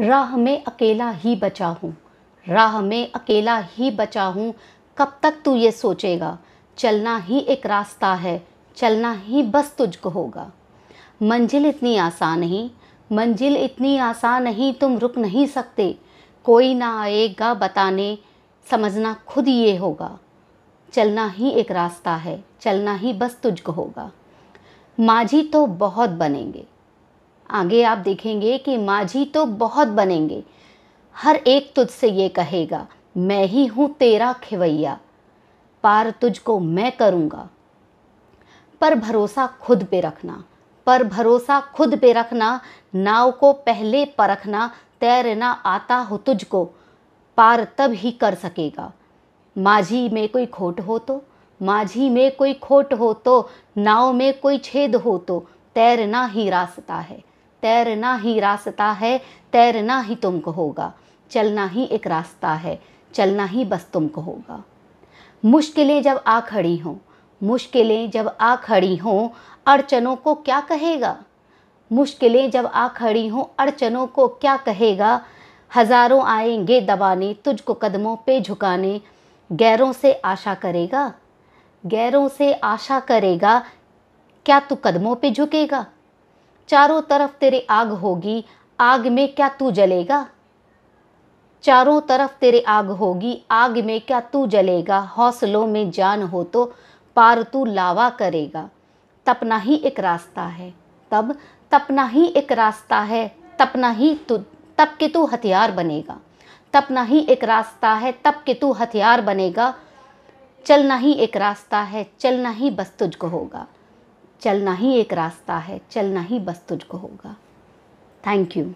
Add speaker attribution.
Speaker 1: राह में अकेला ही बचा हूँ राह में अकेला ही बचा हूँ कब तक तू ये सोचेगा चलना ही एक रास्ता है चलना ही बस तुझको होगा मंजिल इतनी आसान नहीं मंजिल इतनी आसान नहीं तुम रुक नहीं सकते कोई ना आएगा बताने समझना खुद ये होगा चलना ही एक रास्ता है चलना ही बस तुझको होगा माझी तो बहुत बनेंगे आगे आप देखेंगे कि माझी तो बहुत बनेंगे हर एक तुझसे ये कहेगा मैं ही हूँ तेरा खिवैया पार तुझको मैं करूँगा पर भरोसा खुद पे रखना पर भरोसा खुद पे रखना नाव को पहले परखना तैरना आता हो तुझको पार तब ही कर सकेगा माझी में कोई खोट हो तो माझी में कोई खोट हो तो नाव में कोई छेद हो तो तैरना ही रास्ता है तैरना ही रास्ता है तैरना ही तुमको होगा चलना ही एक रास्ता है चलना ही बस तुमको होगा मुश्किलें जब आ खड़ी हों मुश्किलें जब आ खड़ी हों अड़चनों को क्या कहेगा मुश्किलें जब आ खड़ी हों अड़चनों को क्या कहेगा हज़ारों आएंगे दबाने तुझको कदमों पे झुकाने गैरों से आशा करेगा गैरों से आशा करेगा क्या तू कदमों पे झुकेगा चारों तरफ तेरे आग होगी आग में क्या तू जलेगा चारों तरफ तेरे आग होगी आग में क्या तू जलेगा हौसलों में जान हो तो पार तू लावा करेगा तपना ही एक रास्ता है तब तपना ही एक रास्ता है तपना ही तू तप के तू हथियार बनेगा तपना ही एक रास्ता है तप के तू हथियार बनेगा चलना ही एक रास्ता है चलना ही बस तुझको होगा चलना ही एक रास्ता है चलना ही बस तुझको होगा थैंक यू